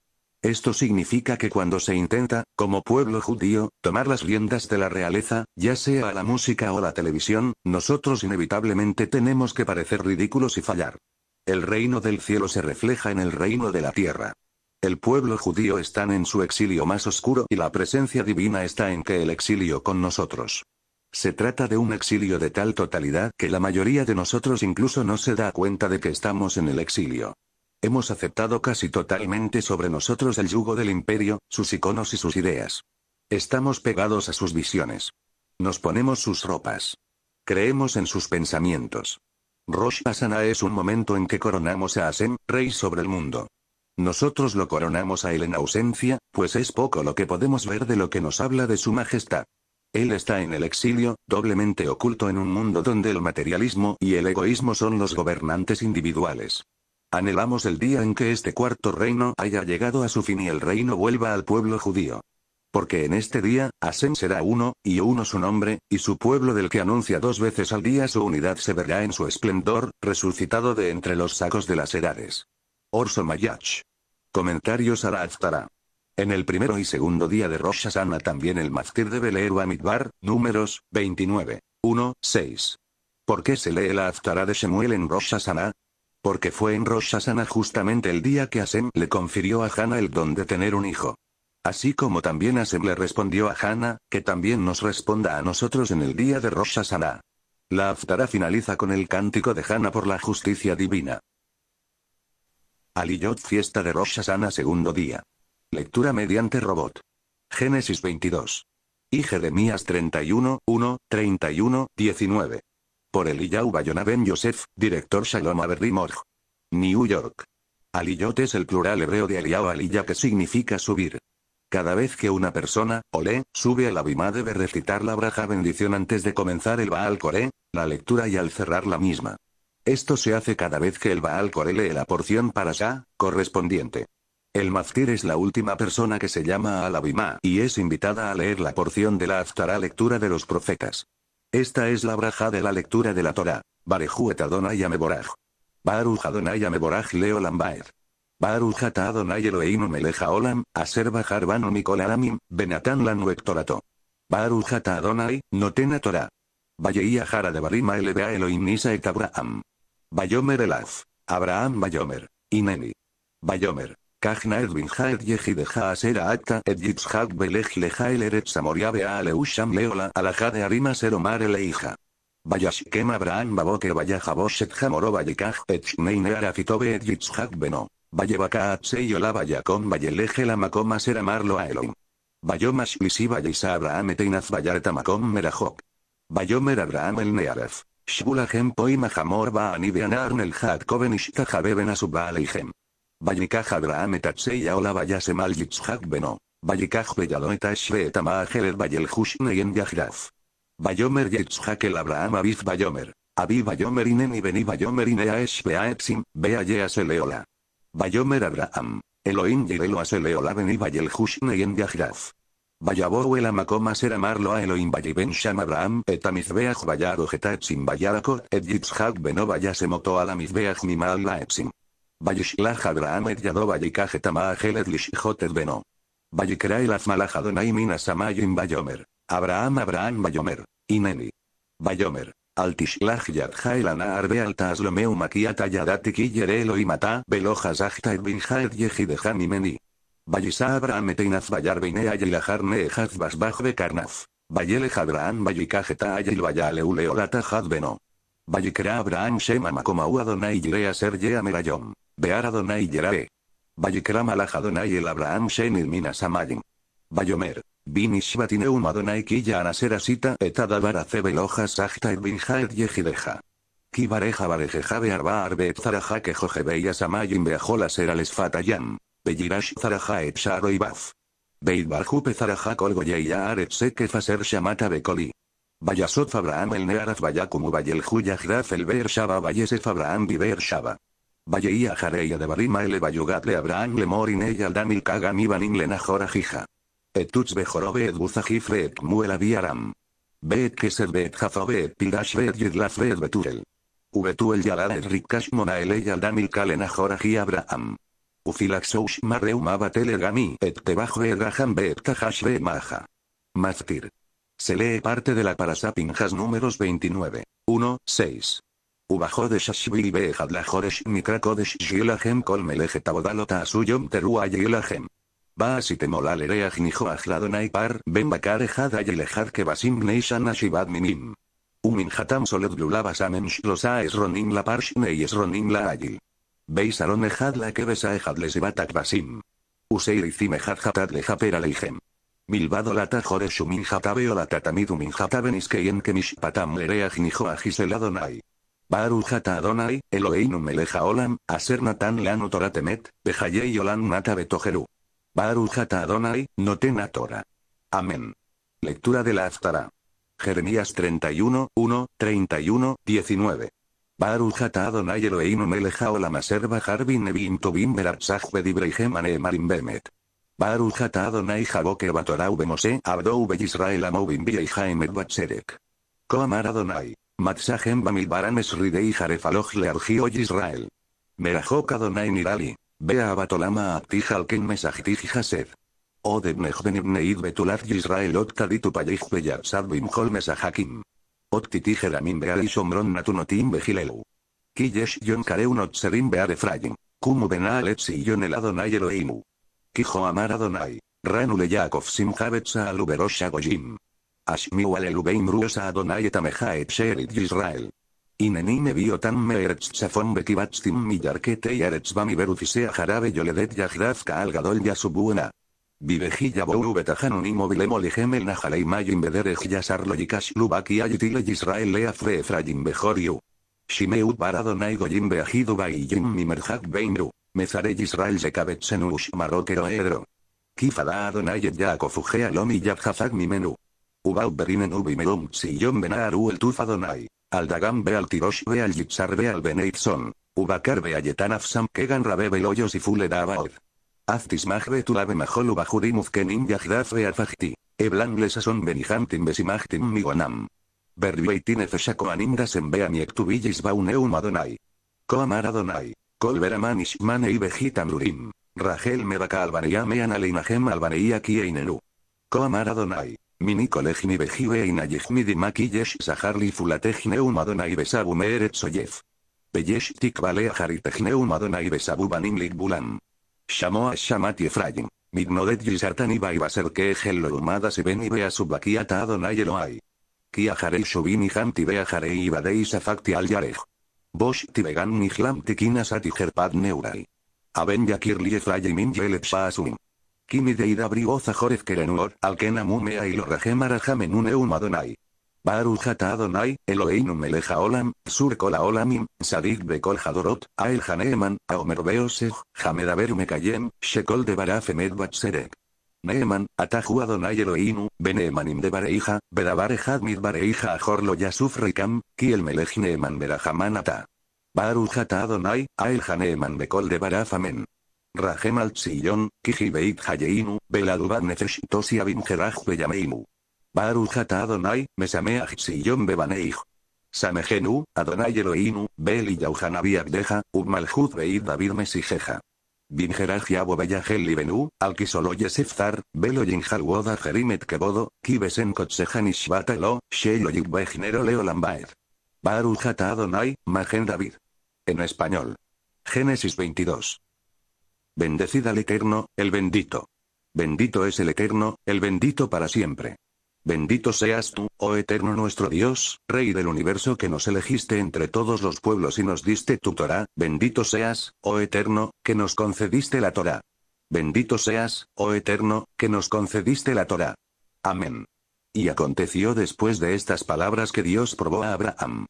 Esto significa que cuando se intenta, como pueblo judío, tomar las riendas de la realeza, ya sea a la música o la televisión, nosotros inevitablemente tenemos que parecer ridículos y fallar. El reino del cielo se refleja en el reino de la tierra. El pueblo judío está en su exilio más oscuro y la presencia divina está en que el exilio con nosotros. Se trata de un exilio de tal totalidad que la mayoría de nosotros incluso no se da cuenta de que estamos en el exilio. Hemos aceptado casi totalmente sobre nosotros el yugo del imperio, sus iconos y sus ideas. Estamos pegados a sus visiones. Nos ponemos sus ropas. Creemos en sus pensamientos. Rosh Hashanah es un momento en que coronamos a Hashem, rey sobre el mundo. Nosotros lo coronamos a él en ausencia, pues es poco lo que podemos ver de lo que nos habla de su majestad. Él está en el exilio, doblemente oculto en un mundo donde el materialismo y el egoísmo son los gobernantes individuales. Anhelamos el día en que este cuarto reino haya llegado a su fin y el reino vuelva al pueblo judío. Porque en este día, Asen será uno, y uno su nombre, y su pueblo del que anuncia dos veces al día su unidad se verá en su esplendor, resucitado de entre los sacos de las edades. Orso Mayach. Comentarios a la Aftara. En el primero y segundo día de Rosh Hashanah también el Mazkir debe leer Amidbar, números, 29. 1, 6. ¿Por qué se lee la Aftara de Shemuel en Rosh Hashanah? Porque fue en Rosh Hashanah justamente el día que Asen le confirió a Hanna el don de tener un hijo. Así como también Asen le respondió a Hannah, que también nos responda a nosotros en el día de Rosh Hashanah. La Aftara finaliza con el cántico de Hanna por la justicia divina. Aliyot Fiesta de Rosh Hashanah segundo día. Lectura mediante robot. Génesis 22. Y Jeremías 31, 1, 31, 19. Por el Bayona Ben Yosef, director Shalom Morj, New York. Aliyot es el plural hebreo de Eliyahu Aliyah que significa subir. Cada vez que una persona, olé, sube al bimá debe recitar la braja bendición antes de comenzar el Baal Coré, la lectura y al cerrar la misma. Esto se hace cada vez que el Baal Coré lee la porción para Shah, correspondiente. El maftir es la última persona que se llama al bimá y es invitada a leer la porción de la aztara lectura de los profetas. Esta es la braja de la lectura de la Torah. Barejuet Adonai Ameboraj. Baruch Adonai Ameboraj Leo leolambaer. Baruch Ata Adonai Eloheinu Meleja Olam, Aser Bajar Banu Benatan Lanu Torato. Baruch Adonai, Notena Torah. Valleía Jara de Barima elevea Elohim Nisa Abraham. Bayomer Elaf. Abraham Bayomer. Ineni. Bayomer. Cajna Edwin Jaed Yehide sera Atta Edjitz Had Belej Lejael samoriabe a Aleusham Leola Alajade Arima Seromare Leija. Vayashkem Abraham Baboke Vayajaboshet Jamoro Vayekaj Etchneine Arafitobe Edjitzhak Beno. Vayebaka Atseyola Vayakom Vayeleje ser Seramarlo Aelom. Vayomash Lisi Vayisa Abraham Eteinaz Vayareta Makom Merajok. Vayomer Abraham El Nearef. Shbulahem Poima Jamor Baanibeanar Nel Had Koven Ishtahabeben Benasuba Vallikaj Abraham Etatseya Ola Vayase yitzhak Beno. Vallikaj Belladoeta Shreetamahajer Vayeljushney en Yahraf. Vayomer Yitzhak el Abraham Aviv Vayomer. Aviv Vayomer Inen y Beni Vayomer Inea Eshbea Epsim, Bea Yeaseleola. Vayomer Abraham. Elohim Yerelo Aseleola Beni Vayeljushney en Yahraf. el amacoma ser amarlo a Elohim vayiben sham Abraham et amizbeach vayar ojetat sin et yitzhak beno moto a la mi mal la epsim. VAYISHLAJ Abraham et Yadov Vayikaj Jotetbeno. Lishijotet Beno. VAYIKRAEL Abraham Abraham Bayomer. Ineni. Bayomer. ALTISHLAJ YADJAEL el arbe altas lomeu makiata yadati y mata et Vayisa Abraham eteinaz bayar beinea yilajar neejaz basbaj bekarnaz. Vayele Vallikra Abraham Shema Makomahu Adonai Yirea Serge Merayom. Bear Adonai Yerabe. Vallikra Malach Adonai El Abraham Shenil Minas Amayim. Bayomer. Binishvatineum Ishvatineum Adonai Asera Anasera Sita Etada Baracebel Hojas Sajta binja et Yehideja. Kibareja Barejeja Bearba Arbet Zaraja Kejojebeya Amayim Beajola Serales Fatayam. Beyirash Zaraja Epsharo Ibaf. Beit Barjupe Zaraja Kolgoyeya Arepse Kefaser Shamata Bekoli sot Abraham el Nearaz Bayakumu vayel Huyajraf el Beer Shaba Bayesef Abraham Biber Shaba. Valleía Jareya de Barima el Bayugatle Abraham Lemorin el Damil Kagan Ibanin Lena Jija. Etuts Bejorobe et Buzajifre et Muela Biaram. Bet Kesed Bet Jazobe et Pildash Yidlaf Bet Beturel. Ubetuel yalad et Rikash Monaelei el Damil Kalenajora Abraham. Ufilaxoush Marreumaba gami et Tebajo et Raham Maja. Mastir. Se lee parte de la Parasapinjas números 29. 1, 6. Ubajodesh Ashbil Behadlajoresh Mikrakodesh Shilahem Kolmeleje Tabodalota Asuyom teru Yilahem. Baas y temola lerea par ben bakare jada yelejad que basim neishan minim. soled lulabas shlosa esronim la parshne y esronim la ayil. Veis la que besa basim. Useir y lejaper aleijem. Bilbado lata joreshu o latatamidu minjatabe niskeyen kemishpatam lerea jinijo adonai, Eloheinu meleja olam, aser natan lanu toratemet, olan nata betojeru. adonai, notena tora. Amén. Lectura de la Aftara. Jeremías 31, 1, 31, 19. Barujata Adonai Eloheinu melech olam aser bajar bin bemet. Baruch ata Adonai Jaboke Batorau Bemose Abdou Israel Amou y Jaime Batserek. Koamar Adonai. Matsahem Bamil Barames Ridei o Leargio Israel. Merajok Adonai Nirali. Bea Batolama Aptijal o'de Mesachtij Hased. Odebnej Ben Ibneid Betulat Israel Otkaditu Payich Beyatsad Bimhol Mesahakim. Ottiti Jeramin Bea y Somron Natunotim behilelu. Kiyesh Yon Kareu Notzerim Bear Kumu benaletsi yonel Yon El Adonai eloimu. Kijo Amar Adonai. Ranule Yaakov Simhavetsa aluberosha gojim, Ashmiu beimru Ruosa Adonai Etamehaet et Sherit Israel. Inenime biotam meeretz mi yarkete y yaretz bami berufisea jarabe yoledet yahrafka algadol yasubuena. Vivejilla bou unimobile inmóvil moligem najalei mayim bederej yasarlo yikash lubaki ayitile Israel leafre efrayim bejoriu. Shimeu baradonai goyim beajidu mi merjak beimru. Mezarey Israel Yekabet Senush Marokero Edro. Kifada Adonai et Lomi Ugealom y mi Mimenu. Ubau Berinen Ubi Merum Sion Benaru el Tuf Adonai. Aldagam Beal Tirosh Beal Yitzar Beal Beneitzon. Ubakar Beayetan Afsam Kegan Rabe Beloyos y Fule Dabaod. Aftis Magbe Tulabe Majol Ubajudim Ufkenim Eblan Lesason Benihantim Besimachtim Migonam. Berriweitin feshako Dasen Beam Bauneum Adonai. Koamar Adonai. Colbera Manish Mane y Vegeta Murim. Rachel Medaka Albaneya Mean Alinahem Albaneya Kieinenu. Koamar Adonai. Mini Colegni Vejive Inayehmi Dimaki Yesh Saharli Fulatejneum Adonai Besabu Meeret Soyev. Peyesh Tikvale Haritejneum Adonai Besabu Banim Ligbulam. Shamoa Shamati no Mignodet Yisartani Baibaser Kehel Lorumada Sebeni Bea Subakiata Adonai Eloai. Kia Harei Shubini Hamti Bea Harei Ibadei Safakti Al Yarej. Bosh Tibegan mi tikinas atigerpad neurai. Aben yakir lieflay min yelepsa Kimi Deida ida brioza kerenur, alkena mumea y lo rajemarajamenun Adonai. Baruchata Adonai, Eloinum Meleja olam sur kol Olamim, sadik bekol hadorot, ael mekayem, shekol de barafemed Batserek. Neeman, Atahu Adonai Eloheinu, Beneemanim de Bareija, Bedabare Hadmid Bareija Ajorlo Yasuf reikam, Kiel Melech Neeman Berahaman Ata. Baruch Ata Adonai, el Janeeman Bekol de barafamen. Amen. Rahem al tsiyon Kiji Beit Hayeinu, Beladubat Nefesh Tosi abim geraj Beyameinu. Baruch Ata Adonai, Mesameach be Bebaneich. Samejenu, Adonai Eloheinu, beli y Yauhanabi Abdeja, beid David Mesijeja. Vingeraj Yabo Beyagel Libenu, Alkisolo Yesefzar, Velo Yinjalwoda Jerimet Kebodo, Kibesen Kotsejan Ishbatalo, Sheilo Yigbejnero Leo Adonai, Magen David. En español. Génesis 22. Bendecid al Eterno, el bendito. Bendito es el Eterno, el bendito para siempre. Bendito seas tú, oh eterno nuestro Dios, Rey del universo que nos elegiste entre todos los pueblos y nos diste tu Torah, bendito seas, oh eterno, que nos concediste la Torah. Bendito seas, oh eterno, que nos concediste la Torah. Amén. Y aconteció después de estas palabras que Dios probó a Abraham.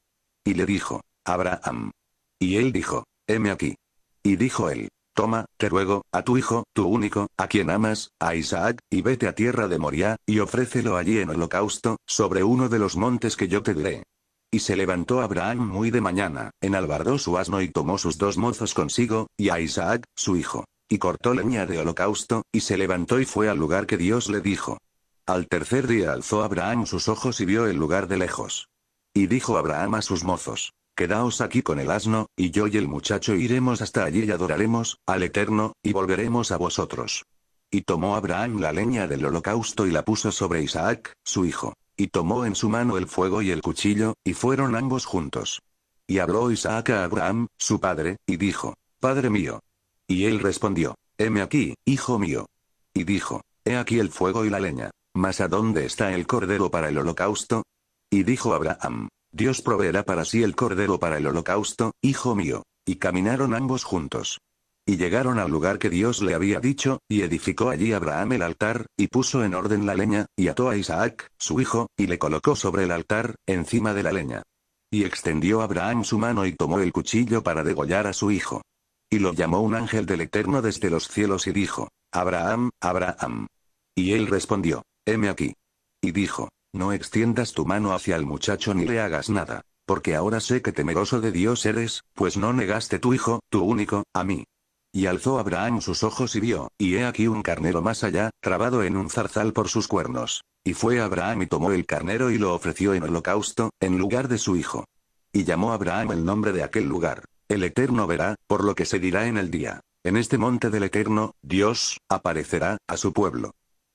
Y le dijo, Abraham. Y él dijo, heme aquí. Y dijo él, Toma, te ruego, a tu hijo, tu único, a quien amas, a Isaac, y vete a tierra de Moria, y ofrécelo allí en holocausto, sobre uno de los montes que yo te diré. Y se levantó Abraham muy de mañana, enalbardó su asno y tomó sus dos mozos consigo, y a Isaac, su hijo. Y cortó leña de holocausto, y se levantó y fue al lugar que Dios le dijo. Al tercer día alzó Abraham sus ojos y vio el lugar de lejos. Y dijo Abraham a sus mozos, Quedaos aquí con el asno, y yo y el muchacho iremos hasta allí y adoraremos, al Eterno, y volveremos a vosotros. Y tomó Abraham la leña del holocausto y la puso sobre Isaac, su hijo. Y tomó en su mano el fuego y el cuchillo, y fueron ambos juntos. Y habló Isaac a Abraham, su padre, y dijo, Padre mío. Y él respondió, Heme aquí, hijo mío. Y dijo, He aquí el fuego y la leña. Mas ¿a dónde está el cordero para el holocausto? Y dijo Abraham, Dios proveerá para sí el cordero para el holocausto, hijo mío. Y caminaron ambos juntos. Y llegaron al lugar que Dios le había dicho, y edificó allí Abraham el altar, y puso en orden la leña, y ató a Isaac, su hijo, y le colocó sobre el altar, encima de la leña. Y extendió Abraham su mano y tomó el cuchillo para degollar a su hijo. Y lo llamó un ángel del Eterno desde los cielos y dijo, Abraham, Abraham. Y él respondió, heme aquí. Y dijo, no extiendas tu mano hacia el muchacho ni le hagas nada. Porque ahora sé que temeroso de Dios eres, pues no negaste tu hijo, tu único, a mí. Y alzó Abraham sus ojos y vio, y he aquí un carnero más allá, trabado en un zarzal por sus cuernos. Y fue Abraham y tomó el carnero y lo ofreció en holocausto, en lugar de su hijo. Y llamó Abraham el nombre de aquel lugar. El Eterno verá, por lo que se dirá en el día. En este monte del Eterno, Dios, aparecerá, a su pueblo.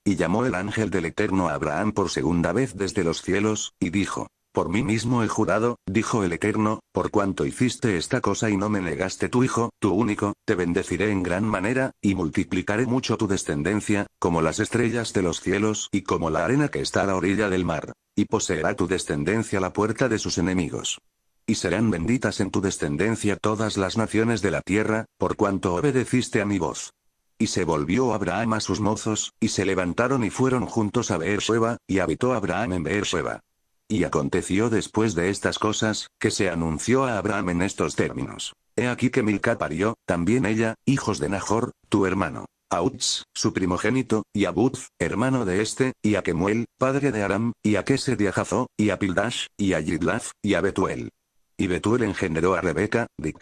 Y llamó el ángel del Eterno a Abraham por segunda vez desde los cielos, y dijo, por mí mismo he jurado, dijo el Eterno, por cuanto hiciste esta cosa y no me negaste tu hijo, tu único, te bendeciré en gran manera, y multiplicaré mucho tu descendencia, como las estrellas de los cielos y como la arena que está a la orilla del mar. Y poseerá tu descendencia la puerta de sus enemigos. Y serán benditas en tu descendencia todas las naciones de la tierra, por cuanto obedeciste a mi voz. Y se volvió Abraham a sus mozos, y se levantaron y fueron juntos a Beersheba, y habitó Abraham en Beersheba. Y aconteció después de estas cosas, que se anunció a Abraham en estos términos. He aquí que Milca parió, también ella, hijos de Nahor, tu hermano. A Uts, su primogénito, y a Butz, hermano de este, y a Kemuel, padre de Aram, y a Kese y a y a Pildash, y a Yidlaf, y a Betuel. Y Betuel engendró a Rebeca, de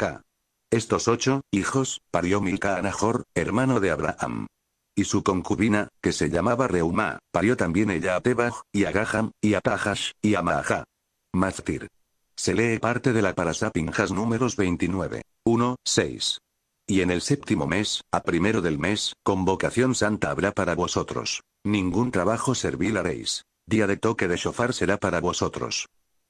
estos ocho hijos parió Milca a hermano de Abraham. Y su concubina, que se llamaba Reumá, parió también ella a Tebaj, y a Gaham, y a Tahash y a Maha. Maztir. Se lee parte de la Parasapinjas números 29. 1, 6. Y en el séptimo mes, a primero del mes, convocación santa habrá para vosotros. Ningún trabajo servil haréis. Día de toque de shofar será para vosotros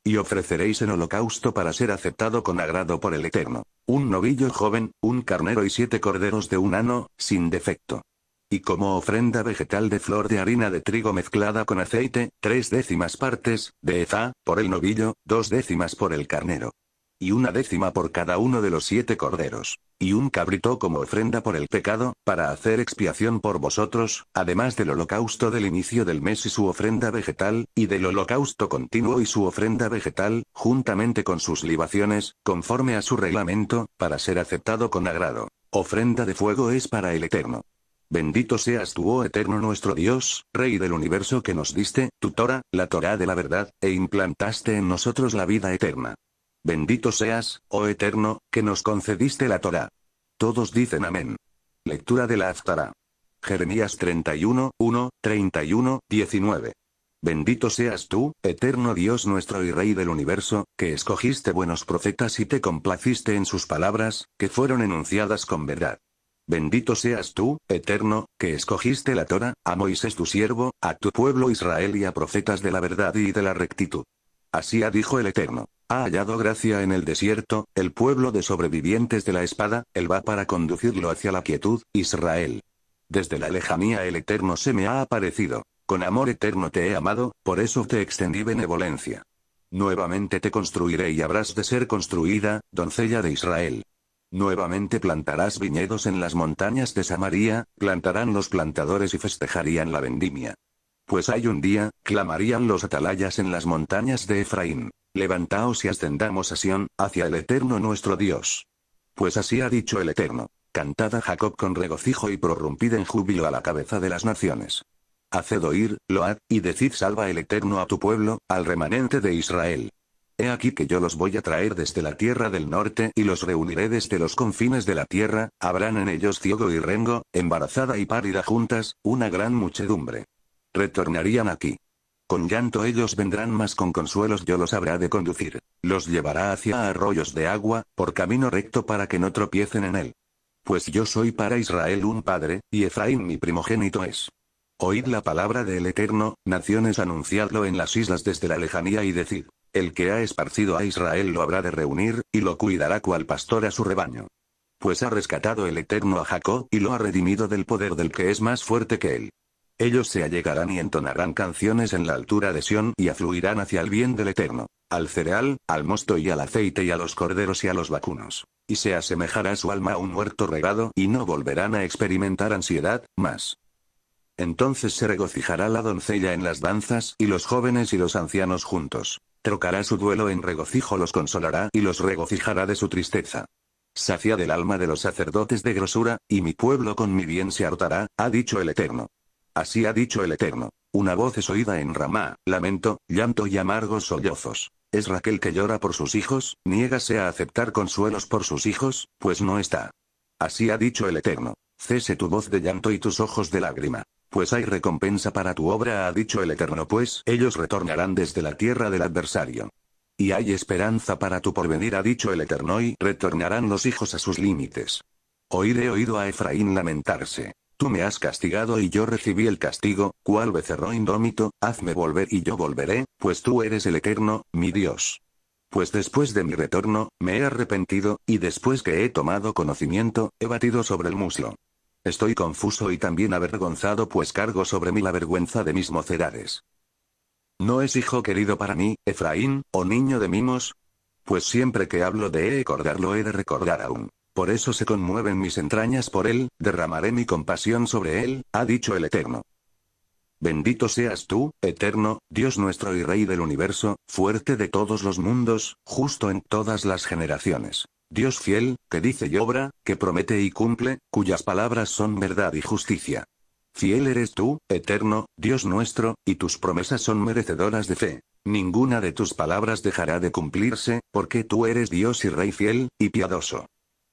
y ofreceréis en holocausto para ser aceptado con agrado por el Eterno. Un novillo joven, un carnero y siete corderos de un ano, sin defecto. Y como ofrenda vegetal de flor de harina de trigo mezclada con aceite, tres décimas partes, de Eza, por el novillo, dos décimas por el carnero y una décima por cada uno de los siete corderos, y un cabrito como ofrenda por el pecado, para hacer expiación por vosotros, además del holocausto del inicio del mes y su ofrenda vegetal, y del holocausto continuo y su ofrenda vegetal, juntamente con sus libaciones, conforme a su reglamento, para ser aceptado con agrado. Ofrenda de fuego es para el Eterno. Bendito seas tú, oh eterno nuestro Dios, Rey del universo que nos diste, tu Torah, la Torah de la verdad, e implantaste en nosotros la vida eterna. Bendito seas, oh Eterno, que nos concediste la Torah. Todos dicen amén. Lectura de la Aftara. Jeremías 31, 1, 31, 19. Bendito seas tú, eterno Dios nuestro y Rey del universo, que escogiste buenos profetas y te complaciste en sus palabras, que fueron enunciadas con verdad. Bendito seas tú, eterno, que escogiste la Torah, a Moisés tu siervo, a tu pueblo Israel y a profetas de la verdad y de la rectitud. Así ha dicho el Eterno. Ha hallado gracia en el desierto, el pueblo de sobrevivientes de la espada, él va para conducirlo hacia la quietud, Israel. Desde la lejanía el Eterno se me ha aparecido. Con amor eterno te he amado, por eso te extendí benevolencia. Nuevamente te construiré y habrás de ser construida, doncella de Israel. Nuevamente plantarás viñedos en las montañas de Samaria, plantarán los plantadores y festejarían la vendimia. Pues hay un día, clamarían los atalayas en las montañas de Efraín. Levantaos y ascendamos a Sión, hacia el Eterno nuestro Dios. Pues así ha dicho el Eterno. cantada Jacob con regocijo y prorrumpida en júbilo a la cabeza de las naciones. Haced oír, load, y decid salva el Eterno a tu pueblo, al remanente de Israel. He aquí que yo los voy a traer desde la tierra del norte y los reuniré desde los confines de la tierra, habrán en ellos ciego y rengo, embarazada y párida juntas, una gran muchedumbre. Retornarían aquí. Con llanto ellos vendrán más con consuelos yo los habrá de conducir. Los llevará hacia arroyos de agua, por camino recto para que no tropiecen en él. Pues yo soy para Israel un padre, y Efraín mi primogénito es. Oíd la palabra del Eterno, naciones anunciadlo en las islas desde la lejanía y decid, el que ha esparcido a Israel lo habrá de reunir, y lo cuidará cual pastor a su rebaño. Pues ha rescatado el Eterno a Jacob y lo ha redimido del poder del que es más fuerte que él. Ellos se allegarán y entonarán canciones en la altura de Sión y afluirán hacia el bien del Eterno, al cereal, al mosto y al aceite y a los corderos y a los vacunos. Y se asemejará su alma a un huerto regado y no volverán a experimentar ansiedad, más. Entonces se regocijará la doncella en las danzas y los jóvenes y los ancianos juntos. Trocará su duelo en regocijo, los consolará y los regocijará de su tristeza. Sacia del alma de los sacerdotes de grosura, y mi pueblo con mi bien se hartará, ha dicho el Eterno. Así ha dicho el Eterno. Una voz es oída en Ramá, lamento, llanto y amargos sollozos. Es Raquel que llora por sus hijos, niégase a aceptar consuelos por sus hijos, pues no está. Así ha dicho el Eterno. Cese tu voz de llanto y tus ojos de lágrima. Pues hay recompensa para tu obra, ha dicho el Eterno, pues ellos retornarán desde la tierra del adversario. Y hay esperanza para tu porvenir, ha dicho el Eterno, y retornarán los hijos a sus límites. Oiré oído a Efraín lamentarse. Tú me has castigado y yo recibí el castigo, cual becerró indómito, hazme volver y yo volveré, pues tú eres el eterno, mi Dios. Pues después de mi retorno, me he arrepentido, y después que he tomado conocimiento, he batido sobre el muslo. Estoy confuso y también avergonzado pues cargo sobre mí la vergüenza de mis mocedades. ¿No es hijo querido para mí, Efraín, o oh niño de mimos? Pues siempre que hablo de he acordarlo he de recordar aún. Por eso se conmueven mis entrañas por él, derramaré mi compasión sobre él, ha dicho el Eterno. Bendito seas tú, Eterno, Dios nuestro y Rey del universo, fuerte de todos los mundos, justo en todas las generaciones. Dios fiel, que dice y obra, que promete y cumple, cuyas palabras son verdad y justicia. Fiel eres tú, Eterno, Dios nuestro, y tus promesas son merecedoras de fe. Ninguna de tus palabras dejará de cumplirse, porque tú eres Dios y Rey fiel, y piadoso.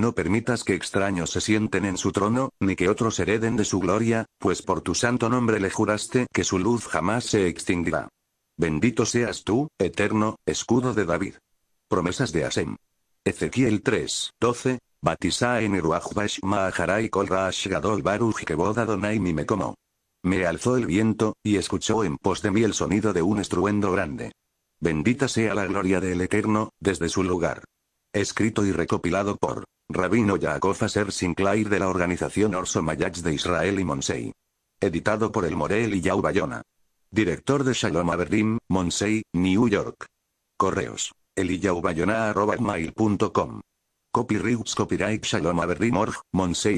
No permitas que extraños se sienten en su trono, ni que otros hereden de su gloria, pues por tu santo nombre le juraste que su luz jamás se extinguirá. Bendito seas tú, eterno, escudo de David. Promesas de Asem. Ezequiel 3, 12. Batisá en Eruachbash Maharai Kolrash Gadol baruj Keboda Donai Mimekomo. Me alzó el viento, y escuchó en pos de mí el sonido de un estruendo grande. Bendita sea la gloria del Eterno, desde su lugar. Escrito y recopilado por Rabino Yaakov Aser Sinclair de la organización Orso Mayach de Israel y Monsei. Editado por el Morel y Yau Bayona. Director de Shalom Aberdeen, Monsei, New York. Correos. Eliyahubayona.com. Copyrights Copyright Shalom Averim Org, Monsei.